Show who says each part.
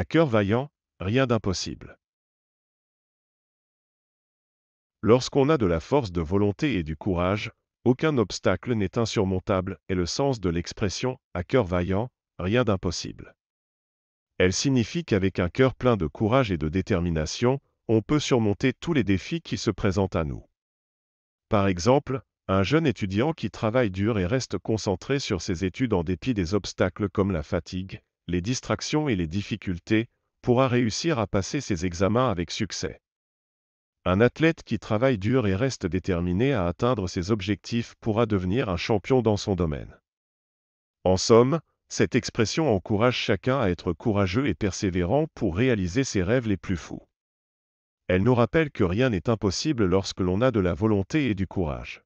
Speaker 1: À cœur vaillant, rien d'impossible.
Speaker 2: Lorsqu'on a de la force de volonté et du courage, aucun obstacle n'est insurmontable et le sens de l'expression à cœur vaillant, rien d'impossible. Elle signifie qu'avec un cœur plein de courage et de détermination, on peut surmonter tous les défis qui se présentent à nous. Par exemple, un jeune étudiant qui travaille dur et reste concentré sur ses études en dépit des obstacles comme la fatigue, les distractions et les difficultés, pourra réussir à passer ses examens avec succès. Un athlète qui travaille dur et reste déterminé à atteindre ses objectifs pourra devenir un champion dans son domaine. En somme, cette expression encourage chacun à être courageux et persévérant pour réaliser ses rêves les plus fous. Elle nous rappelle que rien n'est impossible lorsque l'on a de la volonté et du courage.